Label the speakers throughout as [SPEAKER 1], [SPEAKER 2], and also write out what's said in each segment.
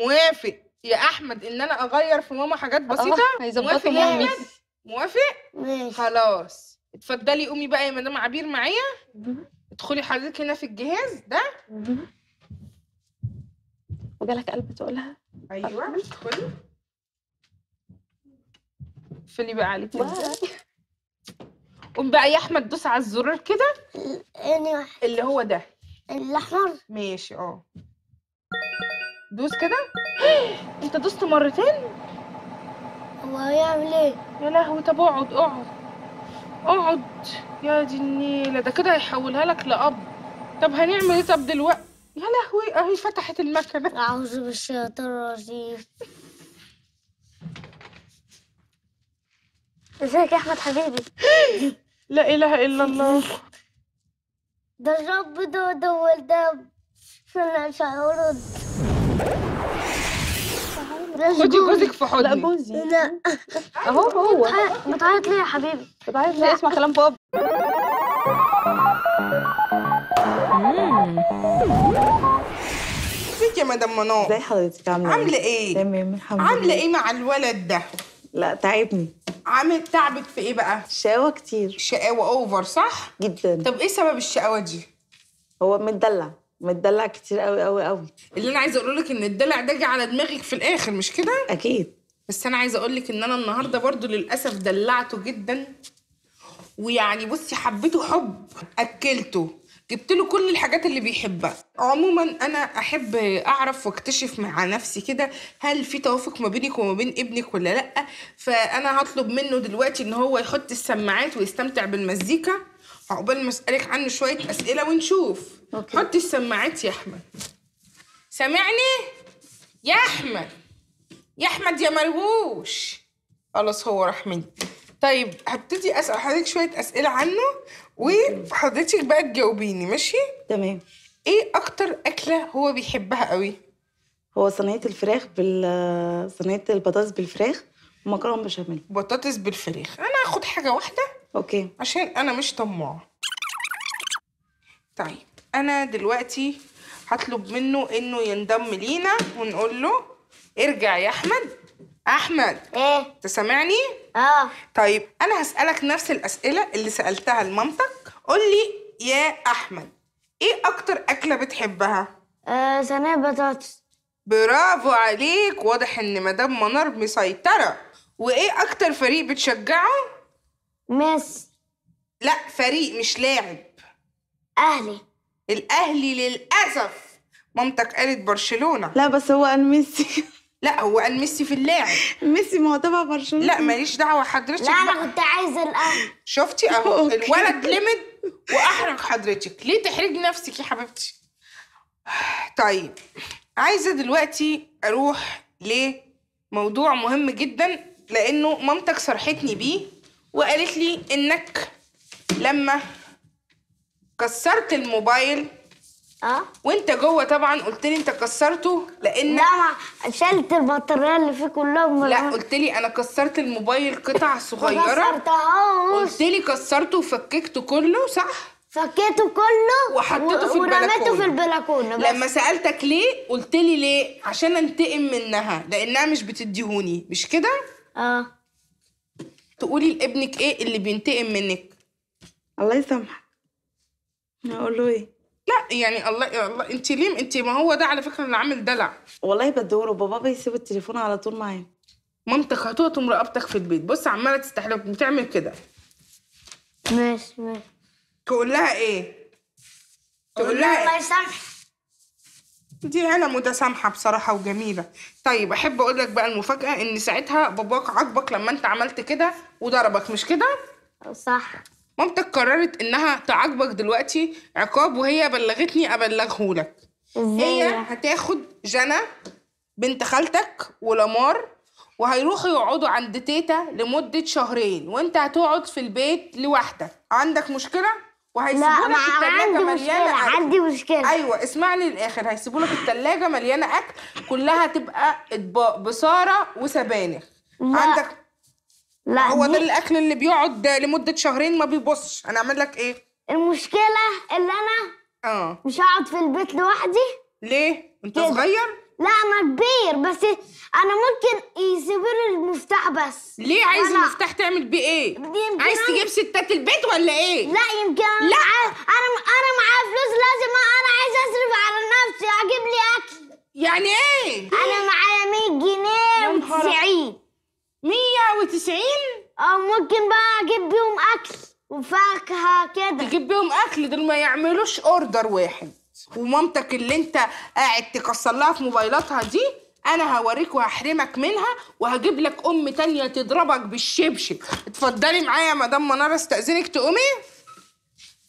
[SPEAKER 1] موافق يا احمد ان انا اغير في ماما حاجات آه، بسيطه يا مامي موافق ماشي خلاص اتفضلي قومي بقى يا مدام عبير معايا ادخلي حضرتك هنا في الجهاز ده وجالك قلب تقولها ايوه ادخلي اقفلي بقى عليك قوم بقى يا احمد دوس على الزرار كده إيه، اللي هو ده الاحمر ماشي اه دوس كده انت دوست مرتين هو هيعمل ايه يا لهوي طب اقعد اقعد اقعد يا دي النيله ده كده هيحولها لك لاب طب هنعمل ايه طب دلوقتي يا لهوي اهي فتحت المكنه اعوذ بالشيطان الرجيم ازيك يا احمد حبيبي لا اله الا الله ده الرب ده ده والدب انا مش خدي جوزك في حضني لا جوزي لا اهو هو بتعيط ليه يا حبيبي بتعيط ليه اسمع كلام بابا ازيك يا مدام منار ازي حضرتك عامله ايه؟ عامله ايه تمام الحمد لله عامله ايه مع الولد ده لا تعبني عامل تعبك في ايه بقى شقاوه كتير شقاوه اوفر صح جدا طب ايه سبب الشقاوه دي هو متدلع متدلع كتير قوي قوي قوي اللي انا عايزه اقول لك ان الدلع ده جه على دماغك في الاخر مش كده اكيد بس انا عايزه اقول لك ان انا النهارده برضو للاسف دلعته جدا ويعني بصي حبيته حب اكلته جبت له كل الحاجات اللي بيحبها عموما انا احب اعرف واكتشف مع نفسي كده هل في توافق ما بينك وما بين ابنك ولا لا فانا هطلب منه دلوقتي ان هو يحط السماعات ويستمتع بالمزيكا عقبال ما اسالك عنه شويه اسئله ونشوف أوكي. حط السماعات يا احمد سامعني يا احمد يا احمد يا مرهوش خلاص هو راح مني طيب هبتدي اسال حضرتك شويه اسئله عنه وحضرتك بقى تجاوبيني ماشي تمام ايه اكتر اكله هو بيحبها قوي هو صينيه الفراخ بال صينيه البطاطس بالفراخ ومكرونه بشاميل بطاطس بالفراخ انا هاخد حاجه واحده اوكي عشان انا مش طماعه طيب انا دلوقتي هطلب منه انه ينضم لينا ونقول له ارجع يا احمد احمد ايه انت سامعني اه طيب انا هسالك نفس الاسئله اللي سالتها لمامتك قول لي يا احمد ايه اكتر اكله بتحبها آه صينيه بطاطس برافو عليك واضح ان مدام منار مسيطره وايه اكتر فريق بتشجعه ميسي لا فريق مش لاعب اهلي الاهلي للاسف مامتك قالت برشلونه لا بس هو قال ميسي لا هو قال ميسي في اللاعب ميسي ما هو تبع برشلونه لا ماليش دعوه حضرتك لا انا كنت عايزه الاهلي شفتي اهو الولد لمد واحرج حضرتك ليه تحرجي نفسك يا حبيبتي طيب عايزه دلوقتي اروح لموضوع مهم جدا لانه مامتك صرحتني بيه وقالت لي انك لما كسرت الموبايل اه وانت جوه طبعا قلت لي انت كسرته لان لا شلت البطاريه اللي فيه كلها لا قلت لي انا كسرت الموبايل قطع صغيره كسرتهاش قلت لي كسرته وفككته كله صح فكيته كله وحطيته في البلكونه ورميته في البلكونه بس. لما سالتك ليه قلت لي ليه عشان انتقم منها لانها مش بتديهوني مش كده اه تقولي لابنك ايه اللي بينتقم منك الله يسامحك اقول له ايه لا يعني الله الله انت ليه انت ما هو ده على فكره اللي عامل دلع والله بدوره بابا بيسيب التليفون على طول معايا مامتك هتقطم رقبتك في البيت بص عماله تستحلف بتعمل كده ماشي ماشي تقول لها ايه
[SPEAKER 2] تقول لها إيه؟ الله
[SPEAKER 1] يسامحك دي عيله متسامحه بصراحه وجميله طيب احب اقول لك بقى المفاجاه ان ساعتها باباك عاقبك لما انت عملت كده وضربك مش كده صح مامتك قررت انها تعاقبك دلوقتي عقاب وهي بلغتني ابلغه لك هي يعني؟ هتاخد جنى بنت خالتك ولمار وهيروحوا يقعدوا عند تيتا لمدة شهرين وانت هتقعد في البيت لوحدك عندك مشكلة؟ وهيسيبولك التلاجة مليانة أكل عندي مشكلة أيوة اسمعني للآخر هيسيبولك التلاجة مليانة أكل كلها تبقى أطباق بصارة وسبانخ عندك
[SPEAKER 2] لا هو ده الاكل
[SPEAKER 1] اللي بيقعد لمده شهرين ما بيبصش انا اعمل لك ايه المشكله ان انا اه مش هقعد في البيت لوحدي ليه انت كده. صغير لا انا كبير بس انا ممكن يسيبوا لي المفتاح بس ليه عايز المفتاح تعمل بيه ايه عايز تجيب ستات البيت ولا ايه لا يمكن لا انا انا معايا فلوس لازم انا عايز اصرف على نفسي اجيب لي اكل يعني ايه انا معايا 100 جنيه و90 190 أو ممكن بقى أجيب بيهم أكل وفاكهة كده تجيب بيهم أكل دول ما يعملوش أوردر واحد ومامتك اللي أنت قاعد تكسر لها في موبايلاتها دي أنا هوريك وهحرمك منها وهجيب لك أم تانية تضربك بالشبشب اتفضلي معايا يا مدام مناره استأذنك تقومي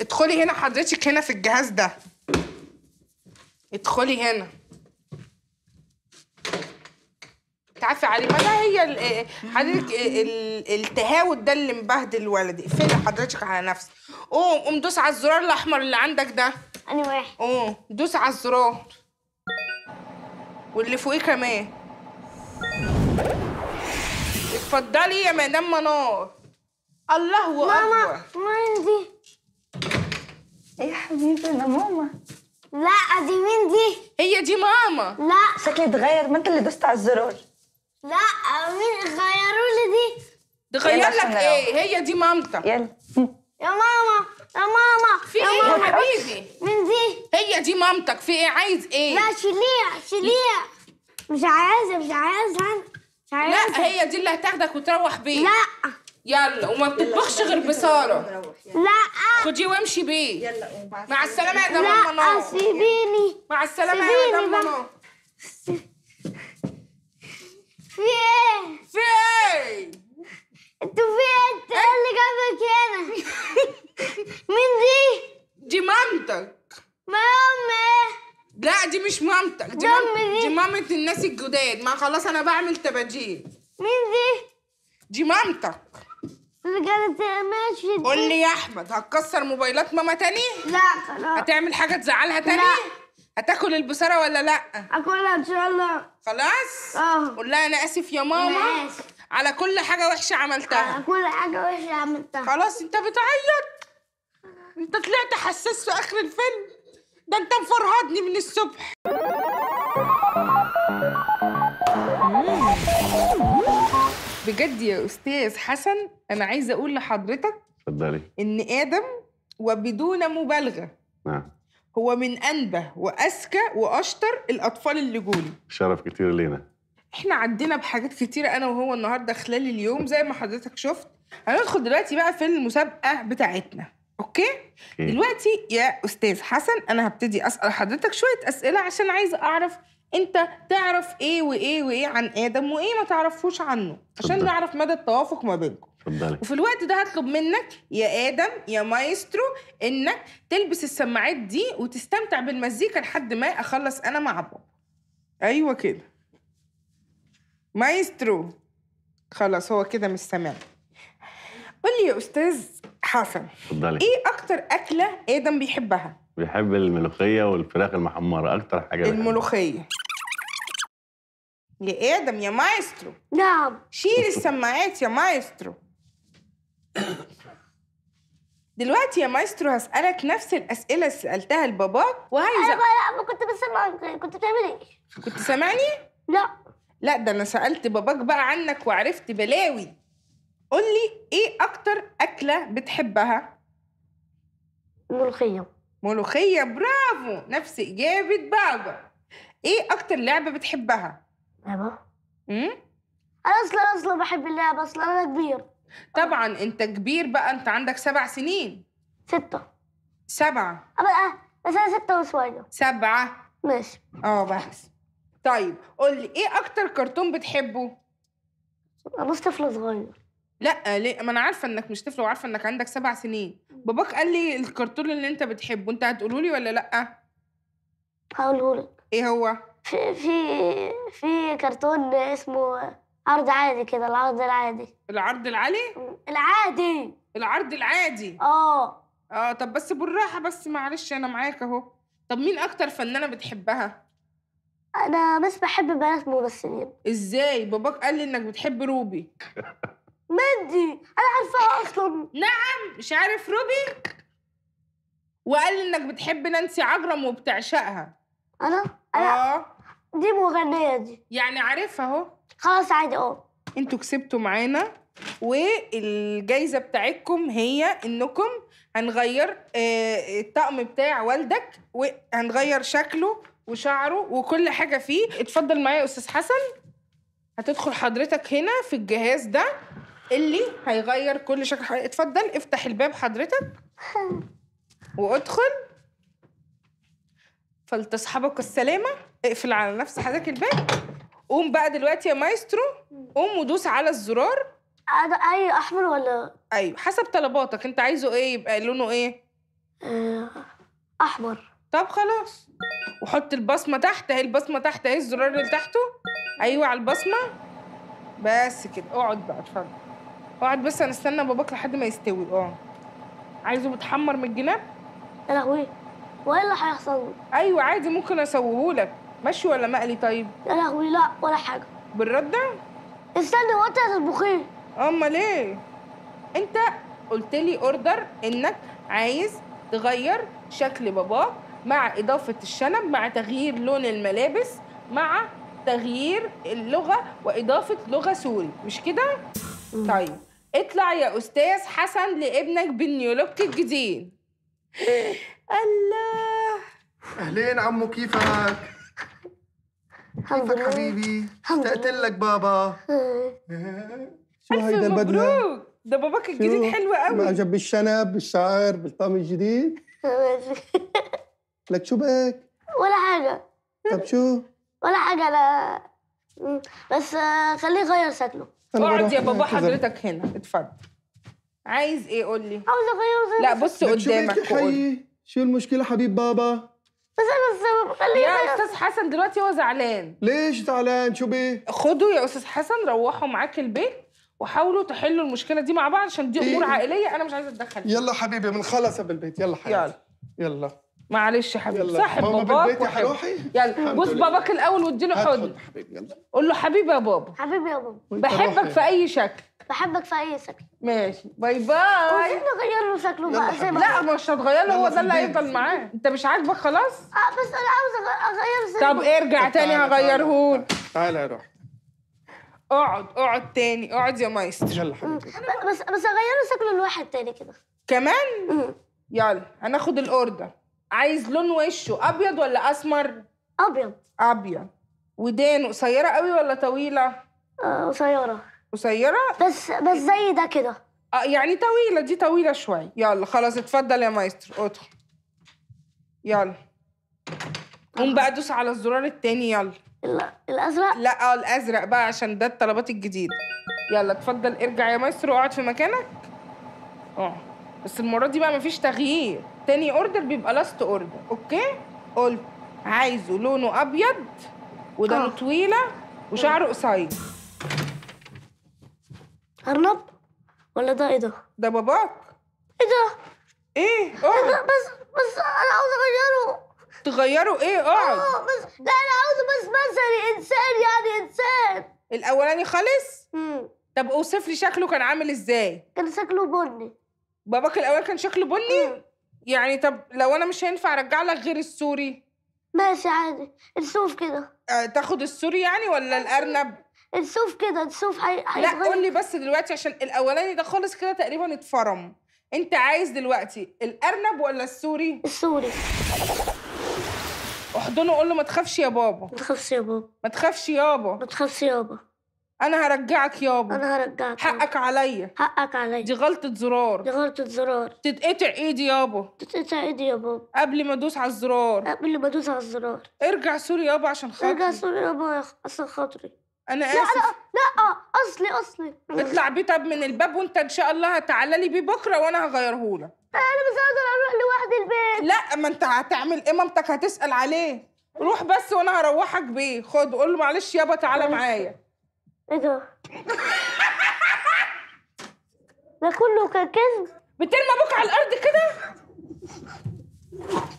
[SPEAKER 1] ادخلي هنا حضرتك هنا في الجهاز ده ادخلي هنا تعافي عليه ما ده هي إيه، حضرتك إيه، التهاوت ده اللي مبهدل ولدي اقفلي حضرتك على نفسك قوم قوم دوس على الزرار الاحمر اللي عندك ده انا واحد قوم دوس على الزرار واللي فوقيه كمان اتفضلي يا مدام منار الله اكبر ماما مين دي ايه يا حبيبي انا ماما لا دي مين دي هي دي ماما لا شكلي اتغير ما انت اللي دوست على الزرار لا مين غيروا لي دي تغير لك ايه هي دي مامتك يلا يا ماما يا ماما في ايه يا حبيبي من دي هي دي مامتك في ايه عايز ايه لا شيليها شيليها مش عايزه مش عايزه مش عايزه لا هي دي اللي هتاخدك وتروح بيه لا يلا وما بتطبخش غير بساره لا خديه وامشي بيه يلا مع السلامه يا دم لا سيبيني مع السلامه يا دم في ايه؟ في ايه؟ انتوا في ايه؟ انت اللي جابك هنا؟ مين دي؟ دي مامتك ما امي لا دي مش مامتك دي مام... دي مامة الناس الجداد ما خلاص انا بعمل تباجيل مين دي؟ دي مامتك رجعت ماشي قول لي يا احمد هتكسر موبايلات ماما تاني؟ لا خلاص هتعمل حاجة تزعلها تاني؟ لا هتاكل البصاره ولا لا اكلها ان شاء الله خلاص اه قول لها انا اسف يا ماما ماشي. على كل حاجه وحشه عملتها على كل حاجه وحشه عملتها خلاص انت بتعيط انت طلعت حساس في اخر الفيلم ده انت مفرهدني من الصبح بجد يا استاذ حسن انا عايزه اقول لحضرتك اتفضلي ان ادم وبدون مبالغه نعم هو من أنبه وأذكى وأشطر الأطفال اللي جولي شرف كتير لينا احنا عدينا بحاجات كتير أنا وهو النهاردة خلال اليوم زي ما حضرتك شفت هندخل دلوقتي بقى في المسابقة بتاعتنا أوكي؟, أوكي؟ دلوقتي يا أستاذ حسن أنا هبتدي أسأل حضرتك شوية أسئلة عشان عايزة أعرف أنت تعرف إيه وإيه وإيه عن آدم وإيه ما تعرفوش عنه عشان نعرف مدى التوافق ما بينكم اتفضلي وفي الوقت ده هطلب منك يا ادم يا مايسترو انك تلبس السماعات دي وتستمتع بالمزيكا لحد ما اخلص انا مع بابا ايوه كده مايسترو خلاص هو كده مش سامع قول لي يا استاذ حسن اتفضلي ايه اكتر اكله ادم بيحبها بيحب الملوخيه والفراخ المحمره اكتر حاجه الملوخيه يا ادم يا مايسترو نعم شيل السماعات يا مايسترو دلوقتي يا مايسترو هسألك نفس الأسئلة اللي سألتها لباباك أنا أيوة، لا ما كنت بسمع كنت بتعمل إيه؟ كنت سامعني؟ لا لا ده أنا سألت باباك بقى عنك وعرفت بلاوي قول لي إيه أكتر أكلة بتحبها؟ ملوخية ملوخية برافو نفس إجابة بابا إيه أكتر لعبة بتحبها؟ لعبة؟ أنا أصلا أصلا بحب اللعبة أصلا أنا كبير طبعا انت كبير بقى انت عندك سبع سنين ستة سبعة بقى آه، بس أنا ستة وشوية سبعة ماشي اه بس طيب قول لي ايه اكتر كرتون بتحبه؟ بص طفل صغير لا ليه ما انا عارفه انك مش طفل وعارفه انك عندك سبع سنين باباك قال لي الكرتون اللي انت بتحبه انت هتقوله لي ولا لا هقوله لك ايه هو في في في كرتون اسمه عرض عادي كده العرض العادي العرض العالي العادي العرض العادي اه اه طب بس بالراحه بس معلش انا معاك اهو طب مين اكتر فنانه بتحبها انا بس بحب بنات ممثلين ازاي باباك قال لي انك بتحب روبي مادي انا عارفاها اصلا نعم مش عارف روبي وقال لي انك بتحب نانسي عجرم وبتعشقها انا انا اه دي مغنيه دي يعني عارفها اهو خلاص عادي اه انتوا كسبتوا معانا والجايزه بتاعتكم هي انكم هنغير آه، الطقم بتاع والدك وهنغير شكله وشعره وكل حاجه فيه اتفضل معايا يا استاذ حسن هتدخل حضرتك هنا في الجهاز ده اللي هيغير كل شكل حضرتك اتفضل افتح الباب حضرتك وادخل فلتصحبك السلامه اقفل على نفس حضرتك الباب قوم بقى دلوقتي يا مايسترو قوم ودوس على الزرار أنا أي أحمر ولا أيوه حسب طلباتك أنت عايزه إيه يبقى لونه إيه؟ آه، أحمر طب خلاص وحط البصمة تحت أهي البصمة تحت أهي الزرار اللي تحته أيوه على البصمة بس كده اقعد بقى اتفضل اقعد بس أنا استنى باباك لحد ما يستوي اقعد اه. عايزه متحمر من الجناب؟ يا لهوي وايه اللي هيحصل ايوه عادي ممكن اسويهولك مشوي ولا مقلي طيب؟ يا لهوي لا ولا حاجة بالردة؟ استني هو انت هتطبخيه امال ايه؟ انت قلت لي اوردر انك عايز تغير شكل باباك مع اضافة الشنب مع تغيير لون الملابس مع تغيير اللغة واضافة لغة سوري مش كده؟ طيب اطلع يا استاذ حسن لابنك بالنيولوك الجديد الله اهلين عمو كيفك؟ كيفك حبيبي؟ اشتقت لك بابا آه. شو هيدا البدلة؟ ده باباك الجديد حلو قوي معجب بالشنب بالشعر بالطقم الجديد آه، لك شو بك؟ ولا حاجة طب شو؟ ولا حاجة لا بس خليه يغير شكله اقعد يا بابا حضرتك هنا اتفضل عايز ايه قول لي عاوز اغير لا بص قدامك شو المشكلة حبيب بابا؟ بس انا السبب خليه يا استاذ حسن دلوقتي هو زعلان ليش زعلان شو بيه خدوا يا استاذ حسن روحوا معاك البيت وحاولوا تحلوا المشكله دي مع بعض عشان دي امور إيه؟ عائليه انا مش عايزه اتدخل فيها يلا حبيبي من خلصة بالبيت يلا حبيبي يلا يلا معلش يا حبيبي صاحب باباك وحبيبي يلا بص باباك الاول واديله حضن حبيبي يلا قول له حبيبي يا بابا حبيبي يا بابا بحبك في اي شكل بحبك في اي شكل ماشي باي باي عايزين نغير له شكله بقى زي ما لا مش هتغير له هو ده اللي هيفضل معاه انت مش عاجبك خلاص اه بس انا عاوزه اغير شكله طب ارجع تاني هغيره تعالى يا روحي اقعد اقعد تاني اقعد يا مايستر يلا حبيبتي بس بس اغيره شكله لواحد تاني كده كمان يلا هناخد الاوردر عايز لون وشه ابيض ولا اسمر ابيض ابيض ودانه قصيره قوي ولا طويله آه، قصيره قصيره بس بس زي ده كده اه يعني طويله دي طويله شويه يلا خلاص اتفضل يا مايسترو ادخل يلا قوم آه. بقى دوس على الزرار التاني يلا الازرق لا اه الازرق بقى عشان ده الطلبات الجديده يلا اتفضل ارجع يا مايسترو اقعد في مكانك اه بس المره دي بقى مفيش تغيير تاني اوردر بيبقى لاست اوردر اوكي قلت عايزه لونه ابيض ودانه آه. طويله وشعره قصير أرنب ولا ده إيه ده؟ ده باباك إيه ده؟ إيه؟ أه، اقعد بس بس أنا عاوز أغيره تغيره إيه؟ اقعد آه بس لا أنا عاوزه بس مثلي يعني إنسان يعني إنسان الأولاني خالص؟ امم طب أوصف لي شكله كان عامل إزاي؟ كان شكله بني باباك الأول كان شكله بني؟ مم. يعني طب لو أنا مش هينفع أرجع لك غير السوري ماشي عادي السوف كده آه تاخد السوري يعني ولا الأرنب؟ الصوف كده الصوف هيتغير لا قول لي بس دلوقتي عشان الاولاني ده خالص كده تقريبا اتفرم انت عايز دلوقتي الارنب ولا السوري السوري احضنه قول له ما تخافش يا بابا ما تخافش يا بابا ما تخافش يابا ما تخافش يابا انا هرجعك يابا انا هرجعك حقك عليا حقك عليا دي غلطه زرار دي غلطه زرار تتقطع ايدي يابا تتقطع ايدي يا بابا قبل ما ادوس على الزرار قبل ما ادوس على الزرار ارجع سوري يابا عشان خاطري ارجع سوري يابا عشان خاطري انا لا اسف لا لا اصلي اصلي اطلع بيه طب من الباب وانت ان شاء الله هتعالى لي بيه بكره وانا هغيره لك انا مش هقدر اروح لوحدي البيت لا ما انت هتعمل ايه مامتك هتسال عليه روح بس وانا هروحك بيه خد قول له معلش يابا تعالى معايا ايه ده ده كله كان كذب بترمى ابوك على الارض كده